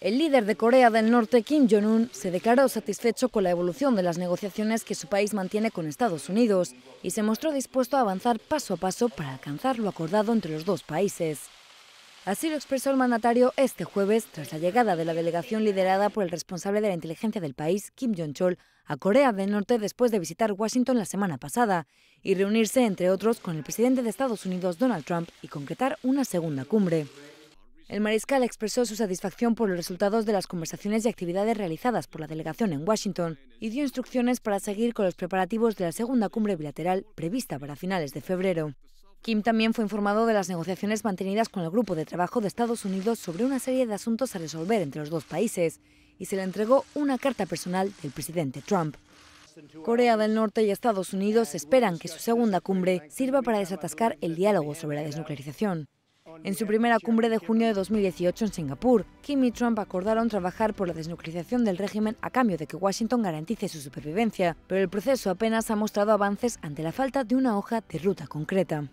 El líder de Corea del Norte, Kim Jong-un, se declaró satisfecho con la evolución de las negociaciones que su país mantiene con Estados Unidos y se mostró dispuesto a avanzar paso a paso para alcanzar lo acordado entre los dos países. Así lo expresó el mandatario este jueves tras la llegada de la delegación liderada por el responsable de la inteligencia del país, Kim Jong-chol, a Corea del Norte después de visitar Washington la semana pasada y reunirse, entre otros, con el presidente de Estados Unidos, Donald Trump, y concretar una segunda cumbre. El mariscal expresó su satisfacción por los resultados de las conversaciones y actividades realizadas por la delegación en Washington y dio instrucciones para seguir con los preparativos de la segunda cumbre bilateral prevista para finales de febrero. Kim también fue informado de las negociaciones mantenidas con el Grupo de Trabajo de Estados Unidos sobre una serie de asuntos a resolver entre los dos países y se le entregó una carta personal del presidente Trump. Corea del Norte y Estados Unidos esperan que su segunda cumbre sirva para desatascar el diálogo sobre la desnuclearización. En su primera cumbre de junio de 2018 en Singapur, Kim y Trump acordaron trabajar por la desnuclearización del régimen a cambio de que Washington garantice su supervivencia, pero el proceso apenas ha mostrado avances ante la falta de una hoja de ruta concreta.